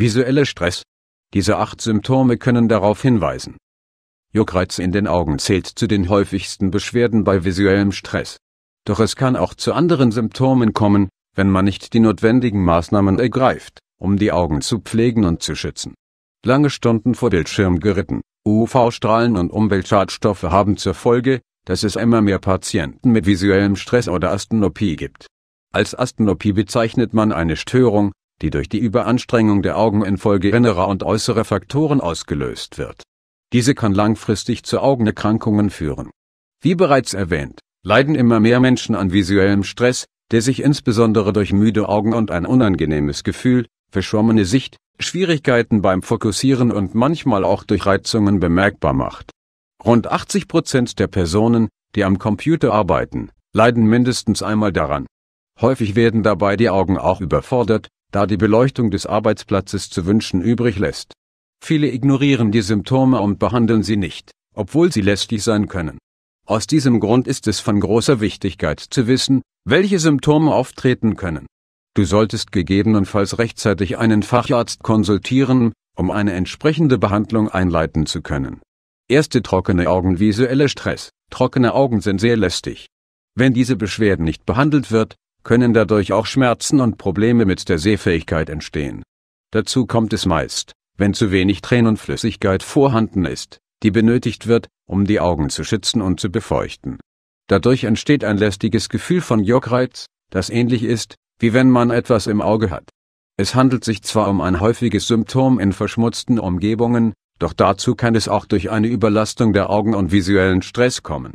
Visueller Stress. Diese acht Symptome können darauf hinweisen. Juckreiz in den Augen zählt zu den häufigsten Beschwerden bei visuellem Stress. Doch es kann auch zu anderen Symptomen kommen, wenn man nicht die notwendigen Maßnahmen ergreift, um die Augen zu pflegen und zu schützen. Lange Stunden vor Bildschirm geritten, UV-Strahlen und Umweltschadstoffe haben zur Folge, dass es immer mehr Patienten mit visuellem Stress oder Asthenopie gibt. Als Asthenopie bezeichnet man eine Störung, die durch die Überanstrengung der Augen infolge innerer und äußerer Faktoren ausgelöst wird. Diese kann langfristig zu Augenerkrankungen führen. Wie bereits erwähnt, leiden immer mehr Menschen an visuellem Stress, der sich insbesondere durch müde Augen und ein unangenehmes Gefühl, verschwommene Sicht, Schwierigkeiten beim Fokussieren und manchmal auch durch Reizungen bemerkbar macht. Rund 80 Prozent der Personen, die am Computer arbeiten, leiden mindestens einmal daran. Häufig werden dabei die Augen auch überfordert, da die Beleuchtung des Arbeitsplatzes zu wünschen übrig lässt. Viele ignorieren die Symptome und behandeln sie nicht, obwohl sie lästig sein können. Aus diesem Grund ist es von großer Wichtigkeit zu wissen, welche Symptome auftreten können. Du solltest gegebenenfalls rechtzeitig einen Facharzt konsultieren, um eine entsprechende Behandlung einleiten zu können. Erste trockene Augen visuelle Stress. Trockene Augen sind sehr lästig. Wenn diese Beschwerden nicht behandelt wird, können dadurch auch Schmerzen und Probleme mit der Sehfähigkeit entstehen. Dazu kommt es meist, wenn zu wenig Tränenflüssigkeit vorhanden ist, die benötigt wird, um die Augen zu schützen und zu befeuchten. Dadurch entsteht ein lästiges Gefühl von Juckreiz, das ähnlich ist, wie wenn man etwas im Auge hat. Es handelt sich zwar um ein häufiges Symptom in verschmutzten Umgebungen, doch dazu kann es auch durch eine Überlastung der Augen und visuellen Stress kommen.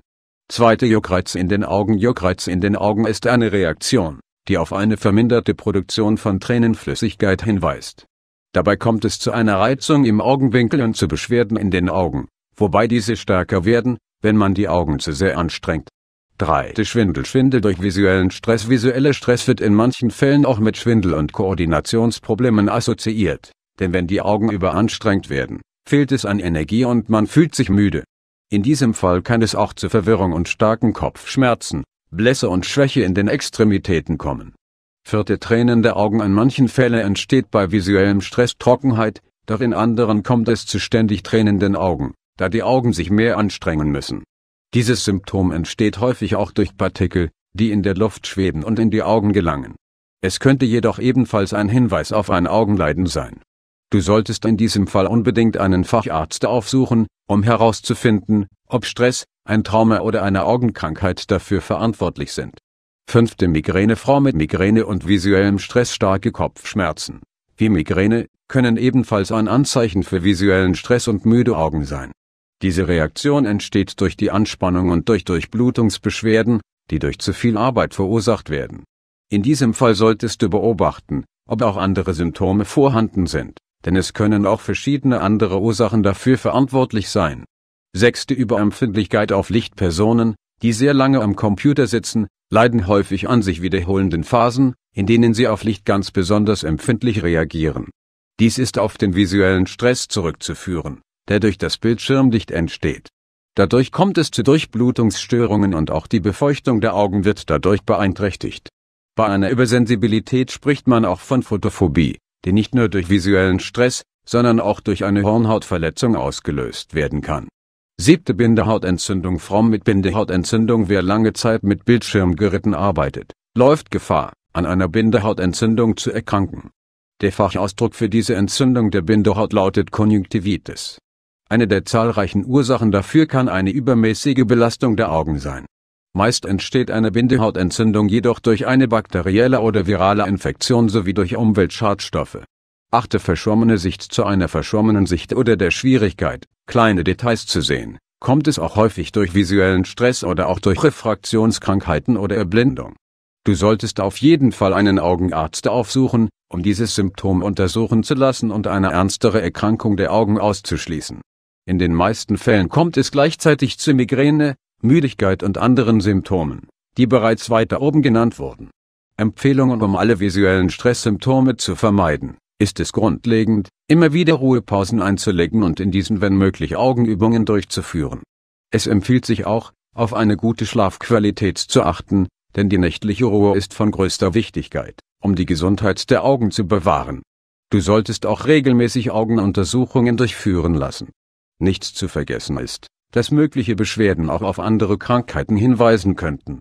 Zweite Juckreiz in den Augen Juckreiz in den Augen ist eine Reaktion, die auf eine verminderte Produktion von Tränenflüssigkeit hinweist. Dabei kommt es zu einer Reizung im Augenwinkel und zu Beschwerden in den Augen, wobei diese stärker werden, wenn man die Augen zu sehr anstrengt. 3. Schwindel Schwindel durch visuellen Stress Visueller Stress wird in manchen Fällen auch mit Schwindel und Koordinationsproblemen assoziiert, denn wenn die Augen überanstrengt werden, fehlt es an Energie und man fühlt sich müde. In diesem Fall kann es auch zu Verwirrung und starken Kopfschmerzen, Blässe und Schwäche in den Extremitäten kommen. Vierte Tränen der Augen in manchen Fällen entsteht bei visuellem Stress Trockenheit, doch in anderen kommt es zu ständig tränenden Augen, da die Augen sich mehr anstrengen müssen. Dieses Symptom entsteht häufig auch durch Partikel, die in der Luft schweben und in die Augen gelangen. Es könnte jedoch ebenfalls ein Hinweis auf ein Augenleiden sein. Du solltest in diesem Fall unbedingt einen Facharzt aufsuchen, um herauszufinden, ob Stress, ein Trauma oder eine Augenkrankheit dafür verantwortlich sind. Fünfte Migränefrau mit Migräne und visuellem Stress starke Kopfschmerzen. Wie Migräne können ebenfalls ein Anzeichen für visuellen Stress und müde Augen sein. Diese Reaktion entsteht durch die Anspannung und durch Durchblutungsbeschwerden, die durch zu viel Arbeit verursacht werden. In diesem Fall solltest du beobachten, ob auch andere Symptome vorhanden sind denn es können auch verschiedene andere Ursachen dafür verantwortlich sein. Sechste Überempfindlichkeit auf Lichtpersonen, die sehr lange am Computer sitzen, leiden häufig an sich wiederholenden Phasen, in denen sie auf Licht ganz besonders empfindlich reagieren. Dies ist auf den visuellen Stress zurückzuführen, der durch das Bildschirmlicht entsteht. Dadurch kommt es zu Durchblutungsstörungen und auch die Befeuchtung der Augen wird dadurch beeinträchtigt. Bei einer Übersensibilität spricht man auch von Photophobie die nicht nur durch visuellen Stress, sondern auch durch eine Hornhautverletzung ausgelöst werden kann. Siebte Bindehautentzündung Fromm mit Bindehautentzündung Wer lange Zeit mit Bildschirmgeräten arbeitet, läuft Gefahr, an einer Bindehautentzündung zu erkranken. Der Fachausdruck für diese Entzündung der Bindehaut lautet Konjunktivitis. Eine der zahlreichen Ursachen dafür kann eine übermäßige Belastung der Augen sein Meist entsteht eine Bindehautentzündung jedoch durch eine bakterielle oder virale Infektion sowie durch Umweltschadstoffe. Achte verschwommene Sicht zu einer verschwommenen Sicht oder der Schwierigkeit, kleine Details zu sehen, kommt es auch häufig durch visuellen Stress oder auch durch Refraktionskrankheiten oder Erblindung. Du solltest auf jeden Fall einen Augenarzt aufsuchen, um dieses Symptom untersuchen zu lassen und eine ernstere Erkrankung der Augen auszuschließen. In den meisten Fällen kommt es gleichzeitig zu Migräne, Müdigkeit und anderen Symptomen, die bereits weiter oben genannt wurden. Empfehlungen um alle visuellen Stresssymptome zu vermeiden, ist es grundlegend, immer wieder Ruhepausen einzulegen und in diesen wenn möglich Augenübungen durchzuführen. Es empfiehlt sich auch, auf eine gute Schlafqualität zu achten, denn die nächtliche Ruhe ist von größter Wichtigkeit, um die Gesundheit der Augen zu bewahren. Du solltest auch regelmäßig Augenuntersuchungen durchführen lassen. Nichts zu vergessen ist, dass mögliche Beschwerden auch auf andere Krankheiten hinweisen könnten